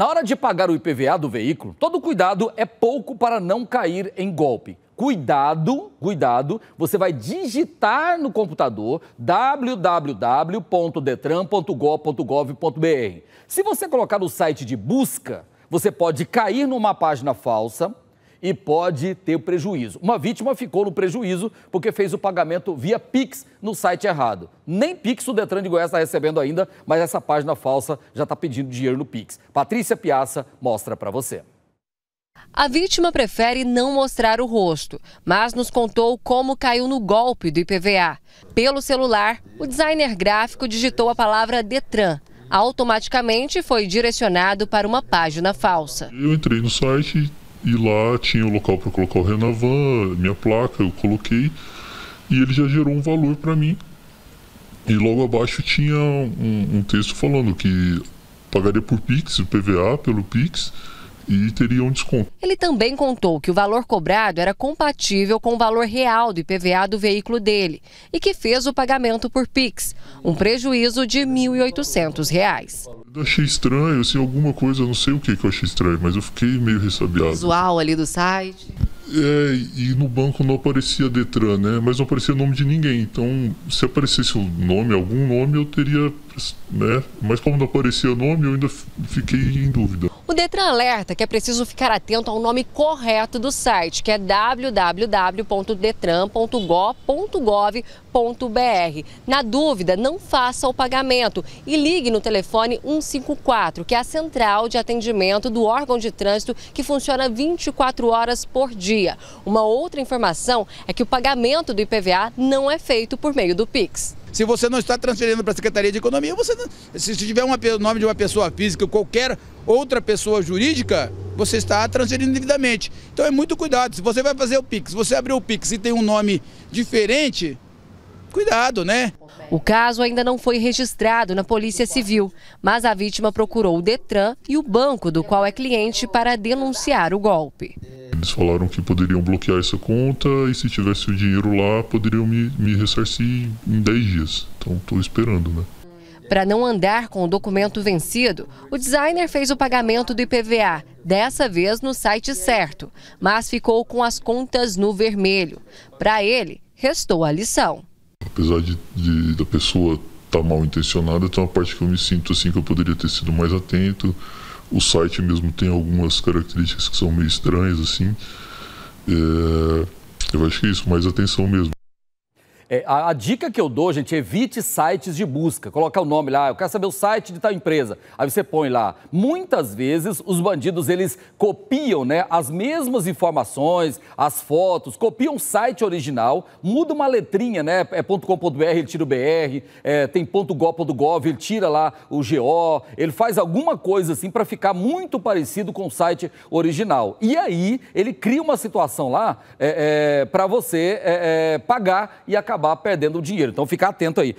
Na hora de pagar o IPVA do veículo, todo cuidado é pouco para não cair em golpe. Cuidado, cuidado, você vai digitar no computador www.detran.gov.br. Se você colocar no site de busca, você pode cair numa página falsa e pode ter prejuízo. Uma vítima ficou no prejuízo porque fez o pagamento via Pix no site errado. Nem Pix o Detran de Goiás está recebendo ainda, mas essa página falsa já está pedindo dinheiro no Pix. Patrícia Piaça mostra para você. A vítima prefere não mostrar o rosto, mas nos contou como caiu no golpe do IPVA. Pelo celular, o designer gráfico digitou a palavra Detran. Automaticamente foi direcionado para uma página falsa. Eu entrei no site e lá tinha o local para colocar o Renavan, minha placa, eu coloquei. E ele já gerou um valor para mim. E logo abaixo tinha um, um texto falando que pagaria por Pix, o PVA pelo Pix, e teria um desconto. Ele também contou que o valor cobrado era compatível com o valor real do IPVA do veículo dele e que fez o pagamento por Pix, um prejuízo de R$ 1.800. Eu achei estranho, assim, alguma coisa, não sei o que, que eu achei estranho, mas eu fiquei meio ressabiado. Visual ali do site? É, e no banco não aparecia Detran, né? Mas não aparecia o nome de ninguém. Então, se aparecesse o um nome, algum nome, eu teria né? Mas como não aparecia nome, eu ainda fiquei em dúvida. O Detran alerta que é preciso ficar atento ao nome correto do site, que é www.detran.gov.br. Na dúvida, não faça o pagamento e ligue no telefone 154, que é a central de atendimento do órgão de trânsito que funciona 24 horas por dia. Uma outra informação é que o pagamento do IPVA não é feito por meio do Pix. Se você não está transferindo para a Secretaria de Economia, você não, se tiver uma, o nome de uma pessoa física ou qualquer outra pessoa jurídica, você está transferindo devidamente. Então é muito cuidado. Se você vai fazer o Pix, você abrir o Pix e tem um nome diferente, cuidado, né? O caso ainda não foi registrado na Polícia Civil, mas a vítima procurou o Detran e o banco do qual é cliente para denunciar o golpe. Eles falaram que poderiam bloquear essa conta e se tivesse o dinheiro lá, poderiam me, me ressarcir em 10 dias. Então estou esperando, né? Para não andar com o documento vencido, o designer fez o pagamento do IPVA, dessa vez no site certo, mas ficou com as contas no vermelho. Para ele, restou a lição. Apesar de, de da pessoa estar tá mal intencionada, tem uma parte que eu me sinto assim que eu poderia ter sido mais atento, o site mesmo tem algumas características que são meio estranhas, assim. É, eu acho que é isso, mais atenção mesmo. É, a, a, dica que eu dou, gente, evite sites de busca. Colocar o nome lá, eu quero saber o site de tal empresa. Aí você põe lá. Muitas vezes os bandidos eles copiam, né, as mesmas informações, as fotos, copiam o site original, muda uma letrinha, né, é .com.br, ele tira o BR, é, tem .go.gov, ele tira lá o GO, ele faz alguma coisa assim para ficar muito parecido com o site original. E aí ele cria uma situação lá é, é, para você é, é, pagar e acabar acabar perdendo o dinheiro. Então fica atento aí.